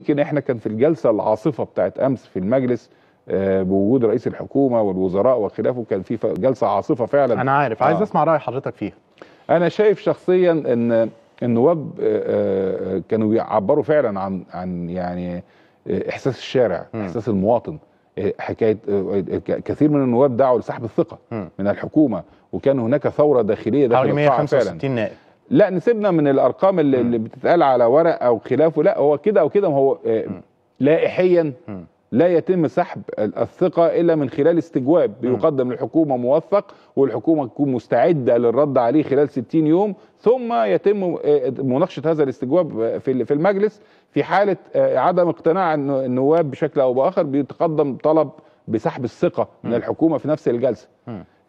يمكن احنا كان في الجلسه العاصفه بتاعت امس في المجلس آه، بوجود رئيس الحكومه والوزراء وخلافه كان في جلسه عاصفه فعلا انا عارف آه. عايز اسمع راي حضرتك فيها انا شايف شخصيا ان النواب آه، آه، كانوا بيعبروا فعلا عن عن يعني احساس الشارع م. احساس المواطن حكايه كثير من النواب دعوا لسحب الثقه م. من الحكومه وكان هناك ثوره داخليه داخل القاعه فعلا 165 نائب لا نسيبنا من الارقام اللي, اللي بتتقال على ورق او خلافه لا هو كده او كده ما هو آه، لائحيا لا يتم سحب الثقة إلا من خلال استجواب بيقدم للحكومة موثق والحكومة تكون مستعدة للرد عليه خلال 60 يوم ثم يتم آه، مناقشة هذا الاستجواب في المجلس في حالة آه، عدم اقتناع النواب بشكل أو بآخر بيتقدم طلب بسحب الثقة من الحكومة في نفس الجلسة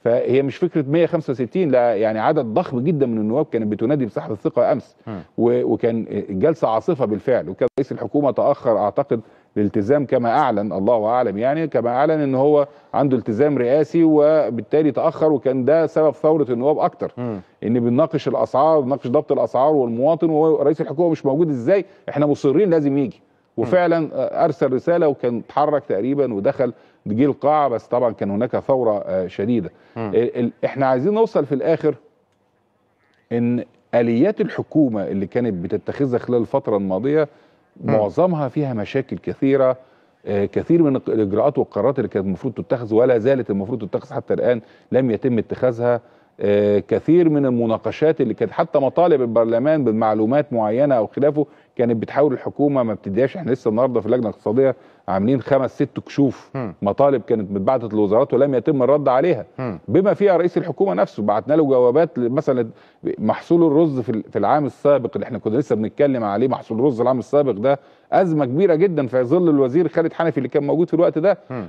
فهي مش فكره 165 لا يعني عدد ضخم جدا من النواب كانت بتنادي بسحب الثقه امس وكان الجلسه عاصفه بالفعل وكان رئيس الحكومه تاخر اعتقد الالتزام كما اعلن الله اعلم يعني كما اعلن ان هو عنده التزام رئاسي وبالتالي تاخر وكان ده سبب ثوره النواب اكتر م. ان بنناقش الاسعار بنناقش ضبط الاسعار والمواطن ورئيس الحكومه مش موجود ازاي احنا مصرين لازم يجي وفعلا آه، ارسل رساله وكان اتحرك تقريبا ودخل جه القاعه بس طبعا كان هناك ثوره آه، شديده احنا عايزين نوصل في الاخر ان اليات الحكومه اللي كانت بتتخذها خلال الفتره الماضيه معظمها فيها مشاكل كثيره آه، كثير من الاجراءات والقرارات اللي كانت المفروض تتخذ ولا زالت المفروض تتخذ حتى الان لم يتم اتخاذها آه، كثير من المناقشات اللي كانت حتى مطالب البرلمان بمعلومات معينه او خلافه كانت بتحاول الحكومه ما بتديهاش احنا لسه النهارده في اللجنه الاقتصاديه عاملين خمس ست كشوف مطالب كانت متبعتت للوزارات ولم يتم الرد عليها بما فيها رئيس الحكومه نفسه بعتنا له جوابات مثلا محصول الرز في العام السابق اللي احنا كنا لسه بنتكلم عليه محصول الرز العام السابق ده ازمه كبيره جدا في ظل الوزير خالد حنفي اللي كان موجود في الوقت ده